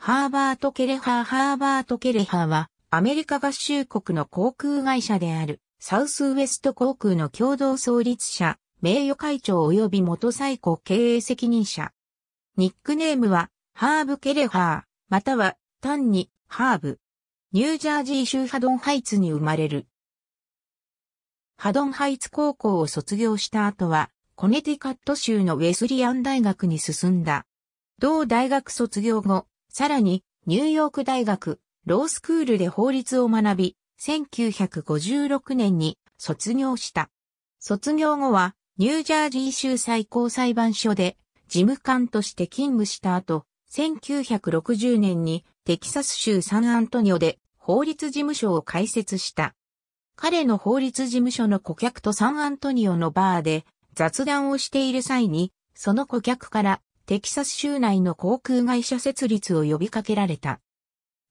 ハーバート・ケレハーハーバート・ケレハーは、アメリカ合衆国の航空会社である、サウスウエスト航空の共同創立者、名誉会長及び元最高経営責任者。ニックネームは、ハーブ・ケレハー、または、単に、ハーブ。ニュージャージー州ハドンハイツに生まれる。ハドンハイツ高校を卒業した後は、コネティカット州のウェスリアン大学に進んだ。同大学卒業後、さらに、ニューヨーク大学、ロースクールで法律を学び、1956年に卒業した。卒業後は、ニュージャージー州最高裁判所で事務官として勤務した後、1960年にテキサス州サンアントニオで法律事務所を開設した。彼の法律事務所の顧客とサンアントニオのバーで雑談をしている際に、その顧客からテキサス州内の航空会社設立を呼びかけられた。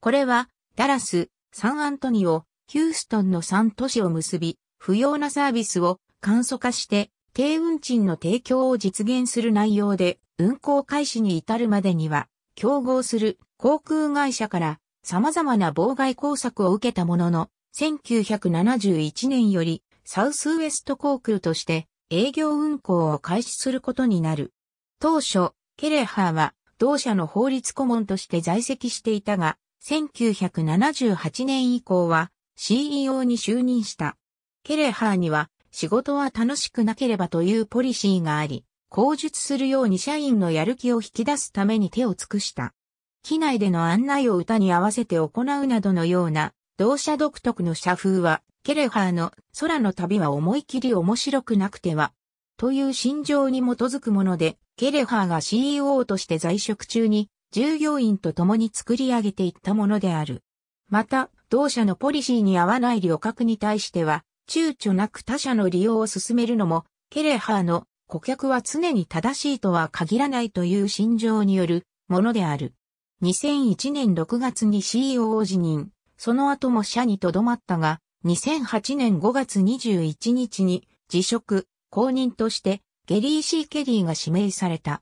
これは、ダラス、サンアントニオ、ヒューストンの3都市を結び、不要なサービスを簡素化して低運賃の提供を実現する内容で、運航開始に至るまでには、競合する航空会社から様々な妨害工作を受けたものの、1971年よりサウスウエスト航空として営業運行を開始することになる。当初、ケレハーは同社の法律顧問として在籍していたが、1978年以降は CEO に就任した。ケレハーには仕事は楽しくなければというポリシーがあり、口述するように社員のやる気を引き出すために手を尽くした。機内での案内を歌に合わせて行うなどのような、同社独特の社風は、ケレハーの空の旅は思い切り面白くなくてはという心情に基づくもので、ケレハーが CEO として在職中に従業員と共に作り上げていったものである。また、同社のポリシーに合わない旅客に対しては、躊躇なく他社の利用を進めるのも、ケレハーの顧客は常に正しいとは限らないという心情によるものである。2001年6月に CEO を辞任、その後も社に留まったが、2008年5月21日に辞職、後任として、ゲリー・シー・ケリーが指名された。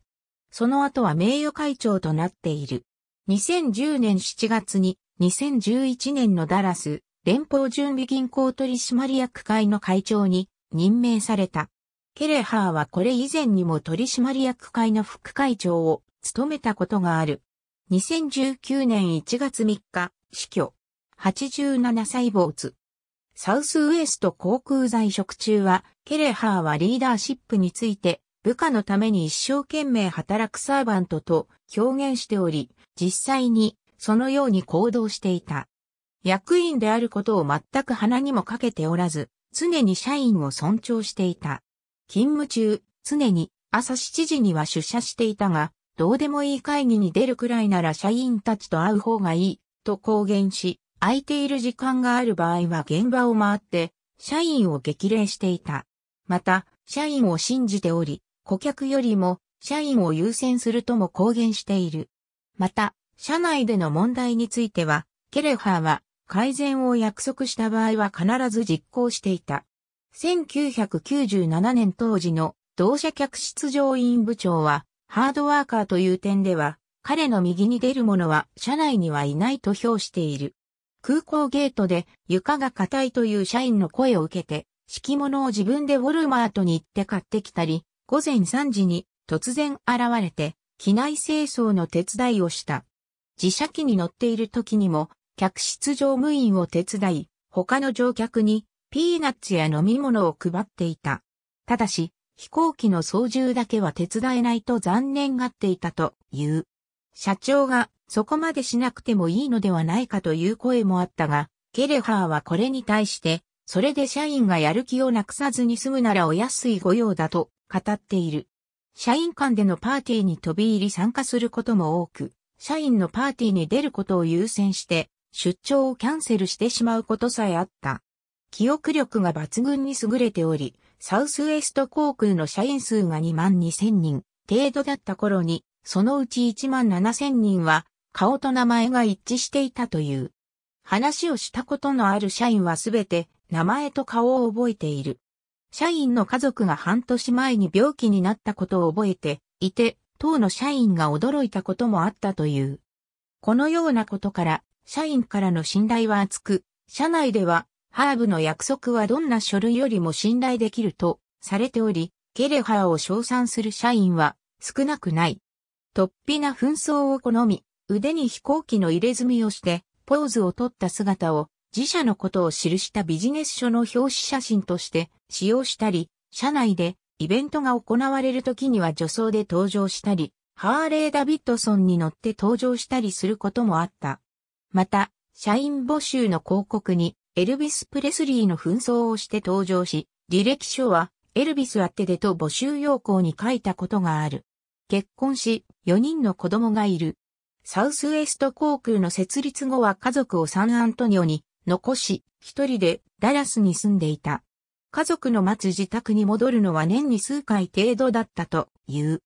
その後は名誉会長となっている。2010年7月に2011年のダラス連邦準備銀行取締役会の会長に任命された。ケレハーはこれ以前にも取締役会の副会長を務めたことがある。2019年1月3日、死去。87歳没。サウスウエスト航空在職中は、ケレハーはリーダーシップについて、部下のために一生懸命働くサーバントと表現しており、実際にそのように行動していた。役員であることを全く鼻にもかけておらず、常に社員を尊重していた。勤務中、常に朝7時には出社していたが、どうでもいい会議に出るくらいなら社員たちと会う方がいい、と公言し、空いている時間がある場合は現場を回って、社員を激励していた。また、社員を信じており、顧客よりも社員を優先するとも公言している。また、社内での問題については、ケレハーは改善を約束した場合は必ず実行していた。1997年当時の同社客室乗員部長は、ハードワーカーという点では、彼の右に出る者は社内にはいないと評している。空港ゲートで床が硬いという社員の声を受けて、敷物を自分でウォルマートに行って買ってきたり、午前3時に突然現れて、機内清掃の手伝いをした。自社機に乗っている時にも、客室乗務員を手伝い、他の乗客にピーナッツや飲み物を配っていた。ただし、飛行機の操縦だけは手伝えないと残念がっていたという。社長がそこまでしなくてもいいのではないかという声もあったが、ケレハーはこれに対して、それで社員がやる気をなくさずに済むならお安い御用だと語っている。社員間でのパーティーに飛び入り参加することも多く、社員のパーティーに出ることを優先して、出張をキャンセルしてしまうことさえあった。記憶力が抜群に優れており、サウスウェスト航空の社員数が2万2000人程度だった頃に、そのうち1万7000人は顔と名前が一致していたという。話をしたことのある社員はすべて名前と顔を覚えている。社員の家族が半年前に病気になったことを覚えていて、当の社員が驚いたこともあったという。このようなことから、社員からの信頼は厚く、社内では、ハーブの約束はどんな書類よりも信頼できるとされており、ゲレハーを称賛する社員は少なくない。突飛な紛争を好み、腕に飛行機の入れ墨をして、ポーズを取った姿を、自社のことを記したビジネス書の表紙写真として使用したり、社内でイベントが行われる時には女装で登場したり、ハーレー・ダビッドソンに乗って登場したりすることもあった。また、社員募集の広告に、エルビス・プレスリーの紛争をして登場し、履歴書は、エルビスあってでと募集要項に書いたことがある。結婚し、4人の子供がいる。サウスウエスト航空の設立後は家族をサンアントニオに残し、一人でダラスに住んでいた。家族の待つ自宅に戻るのは年に数回程度だったという。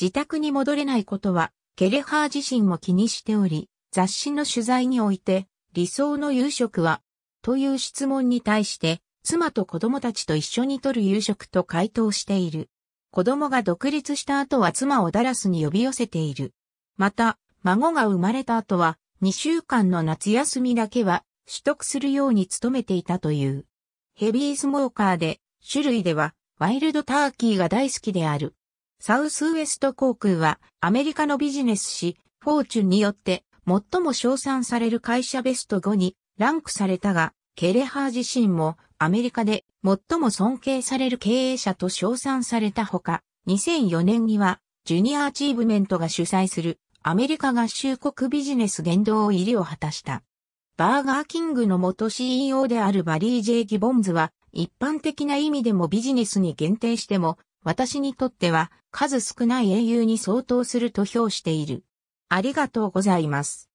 自宅に戻れないことは、ケレハー自身も気にしており、雑誌の取材において、理想の夕食は、という質問に対して、妻と子供たちと一緒にとる夕食と回答している。子供が独立した後は妻をダラスに呼び寄せている。また、孫が生まれた後は、2週間の夏休みだけは取得するように努めていたという。ヘビースモーカーで、種類ではワイルドターキーが大好きである。サウスウエスト航空はアメリカのビジネス誌フォーチュンによって最も称賛される会社ベスト5にランクされたが、ケレハー自身もアメリカで最も尊敬される経営者と称賛されたほか、2004年にはジュニアアチーブメントが主催するアメリカ合衆国ビジネス言動入りを果たした。バーガーキングの元 CEO であるバリー・ジェイ・ギボンズは、一般的な意味でもビジネスに限定しても、私にとっては数少ない英雄に相当すると評している。ありがとうございます。